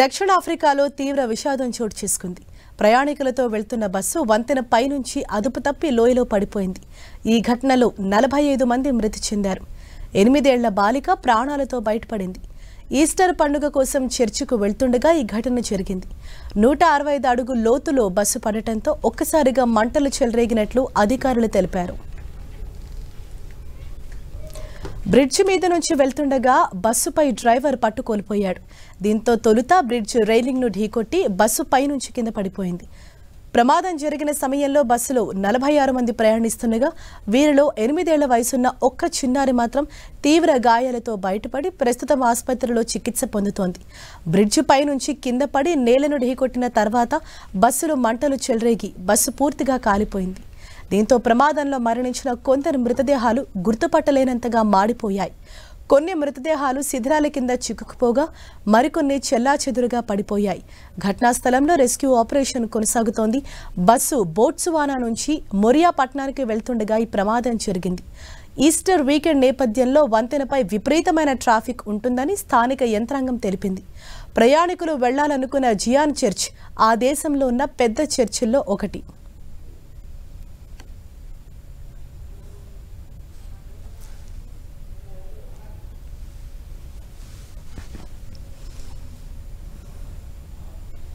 దక్షిణాఫ్రికాలో తీవ్ర విషాదం చోటు చేసుకుంది ప్రయాణికులతో వెళ్తున్న బస్సు వంతెన పైనుంచి అదుపు తప్పి లోయలో పడిపోయింది ఈ ఘటనలో నలభై ఐదు మంది మృతి చెందారు ఎనిమిదేళ్ల బాలిక ప్రాణాలతో బయటపడింది ఈస్టర్ పండుగ కోసం చర్చికు వెళ్తుండగా ఈ ఘటన జరిగింది నూట అరవై ఐదు అడుగు లోతులో బస్సు పడటంతో ఒక్కసారిగా మంటలు చెలరేగినట్లు అధికారులు తెలిపారు బ్రిడ్జ్ మీద నుంచి వెళ్తుండగా బస్సుపై డ్రైవర్ పట్టుకోల్పోయాడు దీంతో తొలుత బ్రిడ్జ్ రైలింగ్ను ఢీకొట్టి బస్సు పైనుంచి కింద పడిపోయింది ప్రమాదం జరిగిన సమయంలో బస్సులో నలభై ఆరు మంది ప్రయాణిస్తుండగా వీరిలో ఎనిమిదేళ్ల వయసున్న ఒక్క చిన్నారి మాత్రం తీవ్ర గాయాలతో బయటపడి ప్రస్తుతం ఆసుపత్రిలో చికిత్స పొందుతోంది బ్రిడ్జ్ పై నుంచి కింద పడి నేలను ఢీకొట్టిన తర్వాత బస్సులో మంటలు చెలరేగి బస్సు పూర్తిగా కాలిపోయింది దీంతో ప్రమాదంలో మరణించిన కొందరు మృతదేహాలు గుర్తుపట్టలేనంతగా మాడిపోయాయి కొన్ని మృతదేహాలు శిథిరాల కింద చిక్కుకుపోగా మరికొన్ని చెల్లాచెదురుగా పడిపోయాయి ఘటనా స్థలంలో రెస్క్యూ ఆపరేషన్ కొనసాగుతోంది బస్సు బోట్సువానా నుంచి మొరియా పట్టణానికి వెళ్తుండగా ఈ ప్రమాదం జరిగింది ఈస్టర్ వీకెండ్ నేపథ్యంలో వంతెనపై విపరీతమైన ట్రాఫిక్ ఉంటుందని స్థానిక యంత్రాంగం తెలిపింది ప్రయాణికులు వెళ్లాలనుకున్న జియాన్ చర్చ్ ఆ దేశంలో ఉన్న పెద్ద చర్చిల్లో ఒకటి